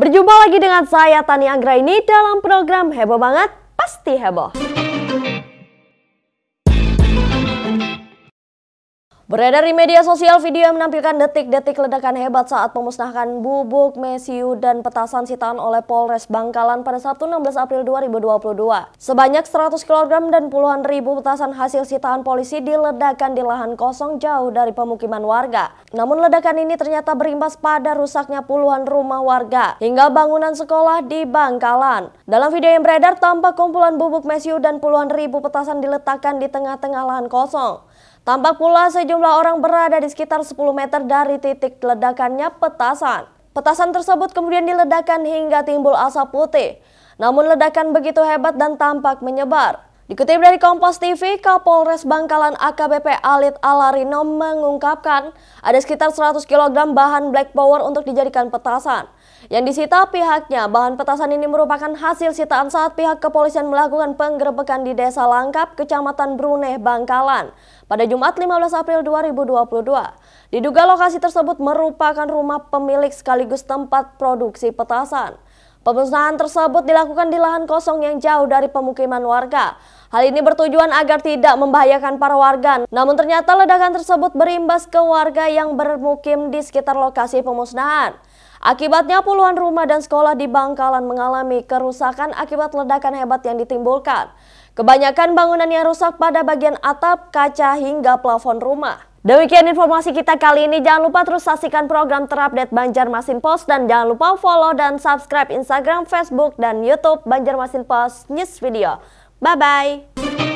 Berjumpa lagi dengan saya Tani Anggra ini dalam program Heboh Banget Pasti Heboh. Beredar di media sosial video yang menampilkan detik-detik ledakan hebat saat pemusnahan bubuk, mesiu, dan petasan sitaan oleh Polres Bangkalan pada Sabtu 16 April 2022. Sebanyak 100 kg dan puluhan ribu petasan hasil sitaan polisi diledakkan di lahan kosong jauh dari pemukiman warga. Namun ledakan ini ternyata berimbas pada rusaknya puluhan rumah warga hingga bangunan sekolah di Bangkalan. Dalam video yang beredar tampak kumpulan bubuk mesiu dan puluhan ribu petasan diletakkan di tengah-tengah lahan kosong. Tampak pula sejumlah orang berada di sekitar 10 meter dari titik ledakannya petasan. Petasan tersebut kemudian diledakkan hingga timbul asap putih. Namun ledakan begitu hebat dan tampak menyebar. Dikutip dari Kompas TV, Kapolres Bangkalan AKBP Alit Alarino mengungkapkan ada sekitar 100 kg bahan black power untuk dijadikan petasan. Yang disita pihaknya, bahan petasan ini merupakan hasil sitaan saat pihak kepolisian melakukan penggerebekan di Desa Langkap, Kecamatan Bruneh, Bangkalan pada Jumat 15 April 2022. Diduga lokasi tersebut merupakan rumah pemilik sekaligus tempat produksi petasan. Pemusnahan tersebut dilakukan di lahan kosong yang jauh dari pemukiman warga. Hal ini bertujuan agar tidak membahayakan para warga. Namun ternyata ledakan tersebut berimbas ke warga yang bermukim di sekitar lokasi pemusnahan. Akibatnya puluhan rumah dan sekolah di Bangkalan mengalami kerusakan akibat ledakan hebat yang ditimbulkan. Kebanyakan bangunan yang rusak pada bagian atap, kaca hingga plafon rumah. Demikian informasi kita kali ini. Jangan lupa terus saksikan program terupdate Banjarmasin Post dan jangan lupa follow dan subscribe Instagram, Facebook, dan YouTube Banjarmasin Post News Video. Bye bye.